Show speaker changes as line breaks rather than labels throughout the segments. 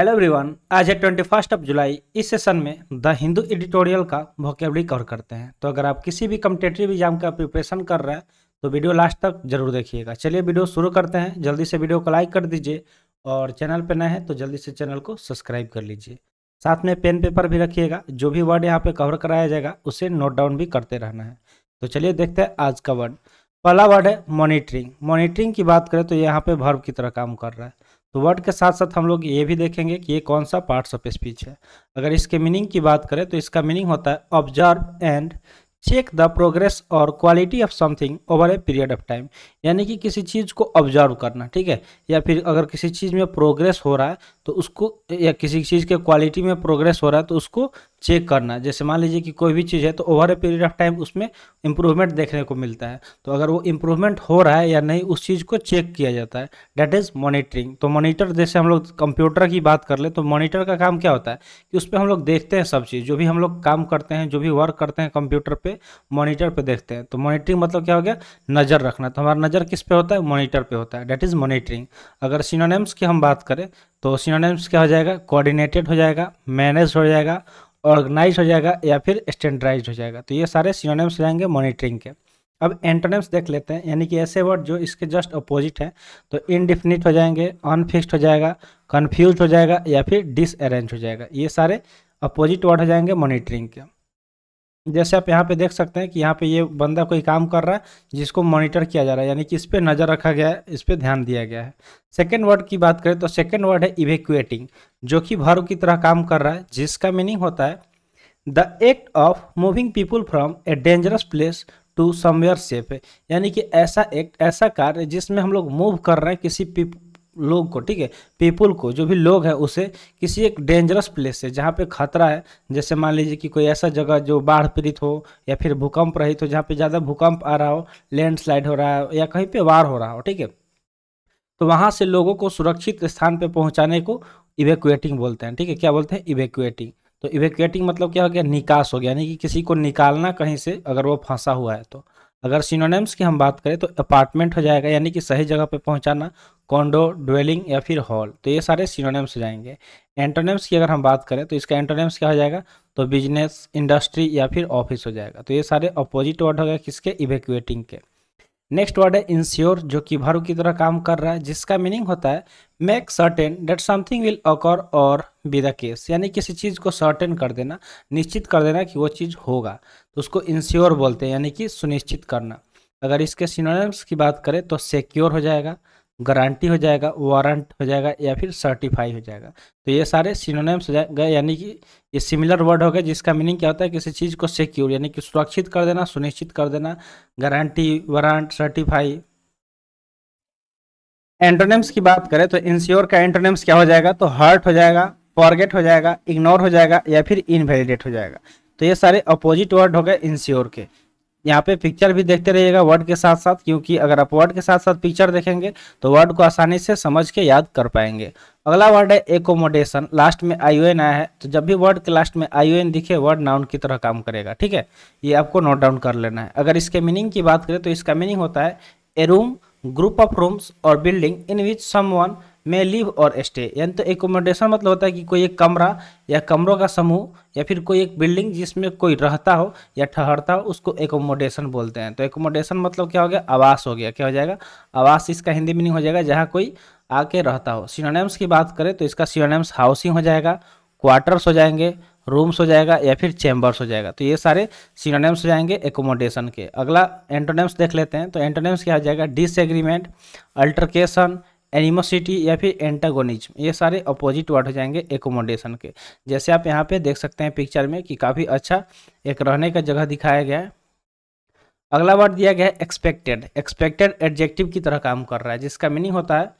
hello everyone आज है twenty first of July इस सेशन में द हिंदू एडिटोरियल का वोकेबरी कवर करते हैं तो अगर आप किसी भी कम्पिटेटिव एग्जाम का प्रिपरेशन कर रहे हैं तो वीडियो लास्ट तक जरूर देखिएगा चलिए वीडियो शुरू करते हैं जल्दी से वीडियो को लाइक कर दीजिए और चैनल पर नए हैं तो जल्दी से चैनल को सब्सक्राइब कर लीजिए साथ में पेन पेपर भी रखिएगा जो भी वर्ड यहाँ पर कवर कराया जाएगा उसे नोट डाउन भी करते रहना है तो चलिए देखते हैं आज का वर्ड पहला वर्ड है मॉनिटरिंग मॉनिटरिंग की बात करें तो यहाँ पर भर्व की तरह काम कर रहा है तो वर्ड के साथ साथ हम लोग ये भी देखेंगे कि ये कौन सा पार्ट्स ऑफ स्पीच है अगर इसके मीनिंग की बात करें तो इसका मीनिंग होता है observe and check the progress और quality of something over a period of time यानी कि किसी चीज़ को ऑब्जर्व करना ठीक है या फिर अगर किसी चीज़ में प्रोग्रेस हो रहा है तो उसको या किसी चीज़ के क्वालिटी में प्रोग्रेस हो रहा है तो उसको चेक करना जैसे मान लीजिए कि कोई भी चीज़ है तो over a period of time उसमें इम्प्रूवमेंट देखने को मिलता है तो अगर वो इम्प्रूवमेंट हो रहा है या नहीं उस चीज़ को चेक किया जाता है डैट इज़ मॉनिटरिंग तो मॉनिटर जैसे हम लोग कंप्यूटर की बात कर ले तो मॉनिटर का काम क्या होता है कि उस पर हम लोग देखते हैं सब चीज़ जो भी हम लोग काम करते हैं जो भी वर्क करते हैं कंप्यूटर पर मॉनिटर पर देखते हैं तो मॉनिटरिंग मतलब क्या हो गया नज़र रखना तो हमारा नज़र किस पे होता है मॉनिटर पर होता है डैट इज़ मॉनिटरिंग अगर सिनोनेम्स की हम बात करें तो सिनोनिम्स क्या हो जाएगा कोऑर्डिनेटेड हो जाएगा मैनेज हो जाएगा ऑर्गेनाइज हो जाएगा या फिर स्टैंडर्डाइज हो जाएगा तो ये सारे सिनोनिम्स रहेंगे मॉनिटरिंग के अब एंटोनिम्स देख लेते हैं यानी कि ऐसे वर्ड जो इसके जस्ट अपोजिट हैं तो इनडिफिनिट हो जाएंगे अनफिक्स्ड हो जाएगा कन्फ्यूज हो जाएगा या फिर डिसअरेंज हो जाएगा ये सारे अपोजिट वर्ड हो जाएंगे मॉनिटरिंग के जैसे आप यहाँ पे देख सकते हैं कि यहाँ पे ये बंदा कोई काम कर रहा है जिसको मॉनिटर किया जा रहा है यानी कि इस पर नज़र रखा गया है इस पर ध्यान दिया गया है सेकेंड वर्ड की बात करें तो सेकेंड वर्ड है इवेक्यूएटिंग जो कि भर्व की तरह काम कर रहा है जिसका मीनिंग होता है the act of moving people from a dangerous place to somewhere safe यानी कि ऐसा एक्ट ऐसा कार्य जिसमें हम लोग मूव कर रहे हैं किसी लोग को ठीक है पीपुल को जो भी लोग है उसे किसी एक डेंजरस प्लेस से जहाँ पे खतरा है जैसे मान लीजिए कि कोई ऐसा जगह जो बाढ़ पीड़ित हो या फिर भूकंप रहित हो जहाँ पे ज़्यादा भूकंप आ रहा हो लैंडस्लाइड हो रहा है या कहीं पे वार हो रहा हो ठीक है तो वहाँ से लोगों को सुरक्षित स्थान पर पहुँचाने को इवेक्एटिंग बोलते हैं ठीक है क्या बोलते हैं इवेक्एटिंग तो इवेक्एटिंग मतलब क्या हो गया निकास हो गया यानी कि किसी को निकालना कहीं से अगर वो फंसा हुआ है तो अगर सिनोनिम्स की हम बात करें तो अपार्टमेंट हो जाएगा यानी कि सही जगह पे पहुंचाना कॉन्डो ड्वेलिंग या फिर हॉल तो ये सारे सिनोनिम्स हो जाएंगे एंटोनिम्स की अगर हम बात करें तो इसका एंटोनिम्स क्या हो जाएगा तो बिजनेस इंडस्ट्री या फिर ऑफिस हो जाएगा तो ये सारे अपोजिट वर्ड हो गए किसके इवेक्यूएटिंग के नेक्स्ट वर्ड है इंश्योर जो कि भरू की तरह काम कर रहा है जिसका मीनिंग होता है make certain that something will occur और बी द केस यानी किसी चीज़ को सर्टेन कर देना निश्चित कर देना कि वो चीज़ होगा तो उसको इंश्योर बोलते हैं यानी कि सुनिश्चित करना अगर इसके सिनोनिम्स की बात करें तो सिक्योर हो जाएगा गारंटी हो जाएगा वारंट हो जाएगा या फिर सर्टिफाई हो जाएगा तो ये सारे सिनोनेम्स हो जाएगा यानी कि ये सिमिलर वर्ड हो गया जिसका मीनिंग क्या होता है किसी चीज़ को सिक्योर यानी कि सुरक्षित कर देना सुनिश्चित कर देना गारंटी वारंट सर्टिफाई एंटोनेम्स की बात करें तो इंश्योर का एंटोनेम्स क्या हो जाएगा तो हर्ट हो जाएगा फॉरगेट हो जाएगा इग्नोर हो जाएगा या फिर इनवेलिडेट हो जाएगा तो ये सारे अपोजिट वर्ड हो गए इंश्योर के यहाँ पे पिक्चर भी देखते रहिएगा वर्ड के साथ साथ क्योंकि अगर आप वर्ड के साथ साथ पिक्चर देखेंगे तो वर्ड को आसानी से समझ के याद कर पाएंगे अगला वर्ड है एकोमोडेशन लास्ट में आई आया है तो जब भी वर्ड के लास्ट में आई दिखे वर्ड नाउन की तरह काम करेगा ठीक है ये आपको नोट डाउन कर लेना है अगर इसके मीनिंग की बात करें तो इसका मीनिंग होता है a room group of rooms और building in which someone may live or stay అంటే అకమడేషన్ అంటే ఏంటి అంటే ఒక గది లేదా గదుల సమూహం లేదా ఒక భవనం ఉంటుంది అందులో ఎవరైనా నివసిస్తారు లేదా ఉంటారు దాన్ని అకమడేషన్ అంటారు అకమడేషన్ అంటే ఏమవుతుంది నివాసం అవుతుంది ఏమవుతుంది నివాసం హిందీలో కూడా అవుతుంది ఎవరైనా వచ్చి నివసిస్తారు సినోనిమ్స్ గురించి మాట్లాడితే దీని సినోనిమ్స్ హౌసింగ్ అవుతుంది క్వార్టర్స్ అవుతాయి రూమ్స్ అవుతాయి లేదా ఛాంబర్స్ అవుతాయి ఇవన్నీ సినోనిమ్స్ అవుతాయి అకమడేషన్ కి నెక్స్ట్ एंटోనిమ్స్ చూద్దాం అంటే एंटోనిమ్స్ ఏమవుతుంది డిస్అగ్రీమెంట్ అల్టరేషన్ एनिमोसिटी या फिर एंटागोनिज्म ये सारे अपोजिट वर्ड हो जाएंगे एकोमोडेशन के जैसे आप यहाँ पे देख सकते हैं पिक्चर में कि काफ़ी अच्छा एक रहने का जगह दिखाया गया है अगला वर्ड दिया गया है एक्सपेक्टेड एक्सपेक्टेड एडजेक्टिव की तरह काम कर रहा है जिसका मीनिंग होता है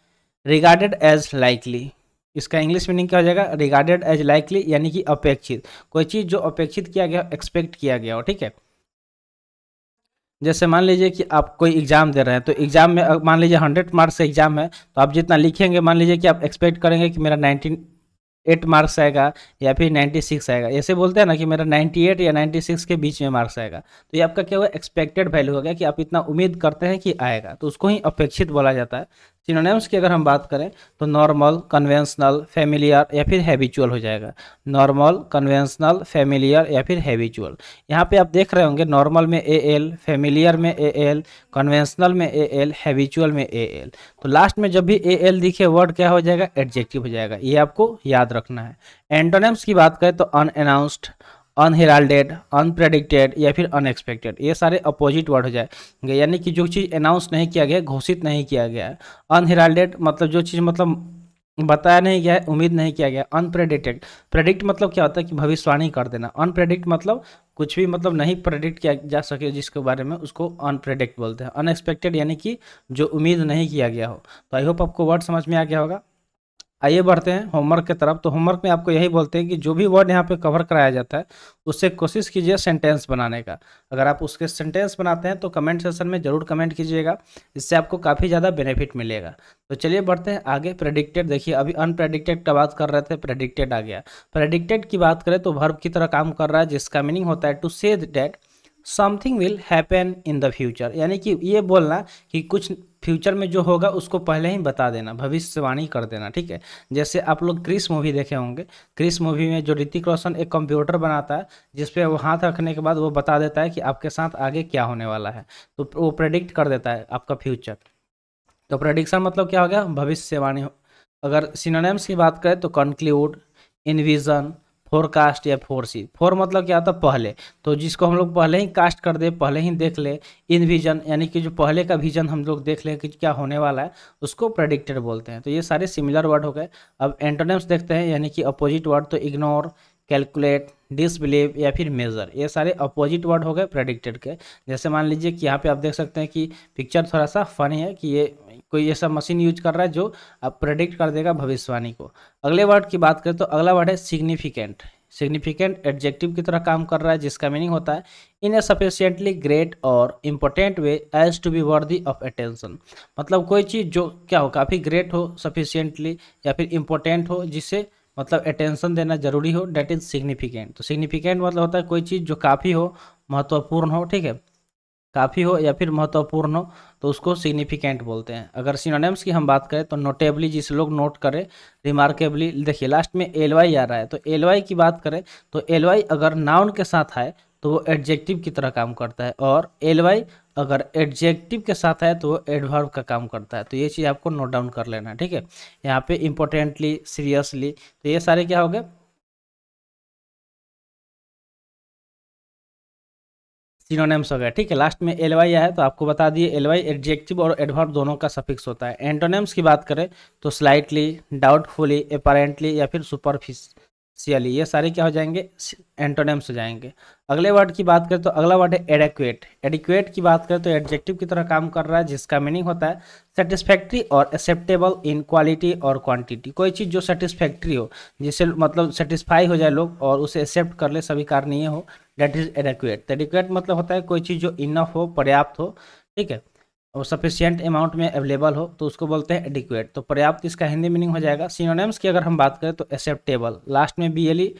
रिगार्डेड एज लाइकली इसका इंग्लिश मीनिंग क्या हो जाएगा रिगार्डेड एज लाइकली यानी कि अपेक्षित कोई चीज़ जो अपेक्षित किया गया एक्सपेक्ट किया गया हो ठीक है जैसे मान लीजिए कि आप कोई एग्ज़ाम दे रहे हैं तो एग्ज़ाम में मान लीजिए हंड्रेड मार्क्स का एग्ज़ाम है तो आप जितना लिखेंगे मान लीजिए कि आप एक्सपेक्ट करेंगे कि मेरा नाइनटीन एट मार्क्स आएगा या फिर नाइन्टी सिक्स आएगा ऐसे बोलते हैं ना कि मेरा नाइन्टी एट या नाइन्टी सिक्स के बीच में मार्क्स आएगा तो ये आपका क्या हुआ एक्सपेक्टेड वैल्यू हो गया कि आप इतना उम्मीद करते हैं कि आएगा तो उसको ही अपेक्षित बोला जाता है सिनोनिम्स की अगर हम बात करें तो नॉर्मल कन्वेंशनल फेमिलियर या फिर हैबिचुअल हो जाएगा नॉर्मल कन्वेंशनल फेमिलियर या फिर हैबिचुअल यहाँ पे आप देख रहे होंगे नॉर्मल में ए एल फेमिलियर में ए एल कन्वेंशनल में ए एल हैबिचुअल में ए एल तो लास्ट में जब भी ए एल दिखे वर्ड क्या हो जाएगा एडजेक्टिव हो जाएगा ये आपको याद रखना है एंटोनिम्स की बात करें तो अनअनाउंस्ड अनहेराल्डेड अनप्रेडिक्टेड या फिर अनएक्सपेक्टेड ये सारे अपोजिट वर्ड हो जाएंगे यानी कि जो चीज़ अनाउंस नहीं किया गया घोषित नहीं किया गया है अनहेराल्डेड मतलब जो चीज़ मतलब बताया नहीं गया है उम्मीद नहीं किया गया अनप्रेडिक्टेड प्रेडिक्ट मतलब क्या होता है कि भविष्यवाणी कर देना अनप्रेडिक्ट मतलब कुछ भी मतलब नहीं प्रेडिक्ट किया जा सके जिसके बारे में उसको अनप्रेडिक्ट बोलते हैं अनएक्सपेक्टेड यानी कि जो उम्मीद नहीं किया गया हो तो आई होप आपको वर्ड समझ में आ गया होगा आइए बढ़ते हैं होमवर्क की तरफ तो होमवर्क में आपको यही बोलते हैं कि जो भी वर्ड यहाँ पे कवर कराया जाता है उससे कोशिश कीजिए सेंटेंस बनाने का अगर आप उसके सेंटेंस बनाते हैं तो कमेंट सेशन में ज़रूर कमेंट कीजिएगा इससे आपको काफ़ी ज़्यादा बेनिफिट मिलेगा तो चलिए बढ़ते हैं आगे प्रेडिक्टेड देखिए अभी अनप्रेडिक्टेड का बात कर रहे थे प्रेडिक्टेड आ गया प्रेडिक्टेड की बात करें तो भर्व की तरह काम कर रहा है जिसका मीनिंग होता है टू से that something will happen in the future यानी कि ये बोलना कि कुछ फ्यूचर में जो होगा उसको पहले ही बता देना भविष्यवाणी कर देना ठीक है जैसे आप लोग क्रिस मूवी देखे होंगे क्रिस मूवी में जो ऋतिक रोशन एक कंप्यूटर बनाता है जिसपे वो हाथ रखने के बाद वो बता देता है कि आपके साथ आगे क्या होने वाला है तो वो प्रडिक्ट कर देता है आपका फ्यूचर तो प्रडिक्शन मतलब क्या हो गया भविष्यवाणी अगर सिनोनेम्स की बात करें तो कंक्लूड इनविजन फोर कास्ट या फोर सी फोर मतलब क्या होता है पहले तो जिसको हम लोग पहले ही कास्ट कर दे पहले ही देख ले इन विजन यानी कि जो पहले का विजन हम लोग देख ले कि क्या होने वाला है उसको प्रडिक्टेड बोलते हैं तो ये सारे सिमिलर वर्ड हो गए अब एंटोनिम्स देखते हैं यानी कि अपोजिट वर्ड तो इग्नोर कैलकुलेट डिसबिलीव या फिर मेजर ये सारे अपोजिट वर्ड हो गए प्रेडिक्टेड के जैसे मान लीजिए कि यहाँ पे आप देख सकते हैं कि पिक्चर थोड़ा सा फनी है कि ये कोई ऐसा मशीन यूज कर रहा है जो आप प्रेडिक्ट कर देगा भविष्यवाणी को अगले वर्ड की बात करें तो अगला वर्ड है सिग्निफिकेंट सिग्निफिकेंट एडजेक्टिव की तरह काम कर रहा है जिसका मीनिंग होता है इन ए सफिशियंटली ग्रेट और important way as to be worthy of attention मतलब कोई चीज़ जो क्या हो काफ़ी ग्रेट हो सफिशियंटली या फिर इम्पोर्टेंट हो जिससे मतलब अटेंशन देना जरूरी हो डेट इज सिग्निफिकेंट तो सिग्निफिकेंट मतलब होता है कोई चीज़ जो काफ़ी हो महत्वपूर्ण हो ठीक है काफ़ी हो या फिर महत्वपूर्ण हो तो उसको सिग्निफिकेंट बोलते हैं अगर सिनोनिम्स की हम बात करें तो नोटेबली जिस लोग नोट करें रिमार्केबली देखिए लास्ट में एल वाई आ रहा है तो एल वाई की बात करें तो एल वाई अगर नाउन के साथ आए तो वो एडजेक्टिव की तरह काम करता है और एल वाई अगर एडजेक्टिव के साथ आए तो वो एडवर्ब का काम करता है तो ये चीज़ आपको नोट डाउन कर लेना ठीक है यहाँ पे इम्पोर्टेंटली सीरियसली तो ये सारे क्या हो गए सिनोनेम्स हो गया ठीक है लास्ट में एल वाई है तो आपको बता दिए एल वाई एडजेक्टिव और एडवर्ब दोनों का सफिक्स होता है एंटोनेम्स की बात करें तो स्लाइटली डाउटफुली अपारेंटली या फिर सुपरफिस सियाली ये सारे क्या हो जाएंगे एंटोनेम्स हो जाएंगे अगले वर्ड की बात करें तो अगला वर्ड है एडिक्वेट एडिक्वेट की बात करें तो एडजेक्टिव की तरह काम कर रहा है जिसका मीनिंग होता है सेटिस्फैक्ट्री और एक्सेप्टेबल इन क्वालिटी और क्वांटिटी कोई चीज़ जो सेटिस्फैक्ट्री हो जिससे मतलब सेटिस्फाई हो जाए लोग और उसे एक्सेप्ट कर ले स्वीकारनीय हो डेट इज एडिक्वेट एडिक्वेट मतलब होता है कोई चीज़ जो इनफ हो पर्याप्त हो ठीक है और सफिशियंट अमाउंट में अवेलेबल हो तो उसको बोलते हैं एडिक्वेट तो पर्याप्त इसका हिंदी मीनिंग हो जाएगा सीनोनेम्स की अगर हम बात करें तो एक्सेप्टेबल लास्ट में B L E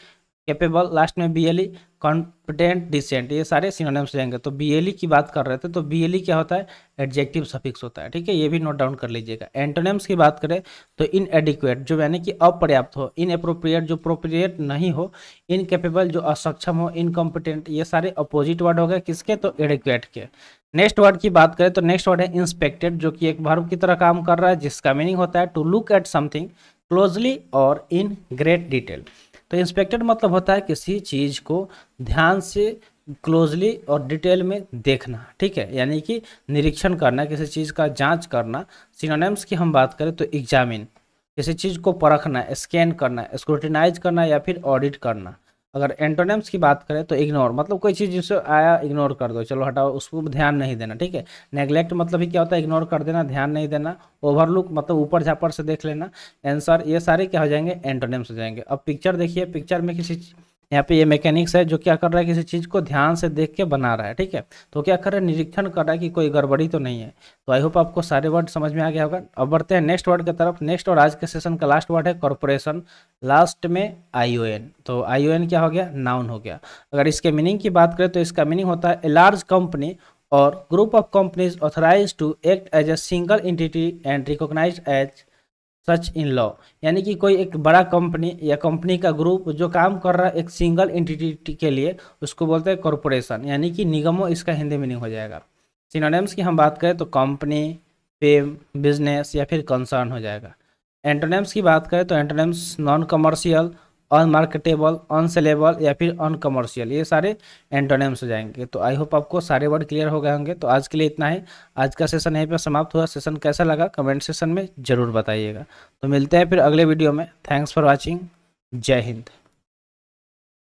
capable last में B L E confident decent ये सारे सिनोनेम्स रहेंगे तो बी एल ई की बात कर रहे थे तो बी एल ई क्या होता है एडजेक्टिव सफिक्स होता है ठीक है ये भी नोट डाउन कर लीजिएगा एंटोनेम्स की बात करें तो इन एडिक्वेट जो यानी कि अपर्याप्त हो इन अप्रोप्रिएट जो अप्रोप्रिएट नहीं हो इनकेपेबल जो असक्षम हो इनकॉम्पिटेंट ये सारे अपोजिट वर्ड हो गए किसके तो एडिक्वेट के नेक्स्ट वर्ड की बात करें तो नेक्स्ट वर्ड है इंस्पेक्टेड जो कि एक भर्व की तरह काम कर रहा है जिसका मीनिंग होता है to look at something closely और इन ग्रेट डिटेल तो इंस्पेक्टेड मतलब होता है किसी चीज़ को ध्यान से क्लोजली और डिटेल में देखना ठीक है यानी कि निरीक्षण करना किसी चीज़ का जांच करना सिनोनिम्स की हम बात करें तो एग्जामिन किसी चीज़ को परखना स्कैन करना स्क्रूटिनाइज करना या फिर ऑडिट करना अगर एंटोनेम्स की बात करें तो इग्नोर मतलब कोई चीज़ जिससे आया इग्नोर कर दो चलो हटाओ उसको ध्यान नहीं देना ठीक है नेग्लेक्ट मतलब ही क्या होता है इग्नोर कर देना ध्यान नहीं देना ओवरलुक मतलब ऊपर झापड़ से देख लेना आंसर ये सारे क्या हो जाएंगे एंटोनेम्स हो जाएंगे अब पिक्चर देखिए पिक्चर में किसी यहाँ पे ये मैकेनिक्स है जो क्या कर रहा है किसी चीज़ को ध्यान से देख के बना रहा है ठीक है तो क्या कर रहा है निरीक्षण कर रहा है कि कोई गड़बड़ी तो नहीं है तो आई होप आपको सारे वर्ड समझ में आ गया होगा अब बढ़ते हैं नेक्स्ट वर्ड की तरफ नेक्स्ट और आज के सेशन का लास्ट वर्ड है कॉरपोरेशन लास्ट में आई ओ एन तो आई ओ एन क्या हो गया नाउन हो गया अगर इसके मीनिंग की बात करें तो इसका मीनिंग होता है ए लार्ज कंपनी और group of companies authorise to act as a single entity and recognise as such in law यानी कि कोई एक बड़ा कंपनी या कंपनी का ग्रुप जो काम कर रहा है एक सिंगल एंटिटी के लिए उसको बोलते हैं कॉरपोरेशन यानी कि निगमों इसका हिंदी मीनिंग हो जाएगा सिनोनिम्स की हम बात करें तो कंपनी फेम बिजनेस या फिर कंसर्न हो जाएगा एंटोनिम्स की बात करें तो antonyms non commercial unmarketable unsaleable या फिर अनकमर्शियल ये सारे एंटोनेम्स हो जाएंगे तो आई होप आपको सारे वर्ड क्लियर हो गए होंगे तो आज के लिए इतना है आज का सेशन यहीं पर समाप्त हुआ सेशन कैसा लगा कमेंट सेशन में ज़रूर बताइएगा तो मिलते हैं फिर अगले वीडियो में थैंक्स फॉर वॉचिंग जय हिंद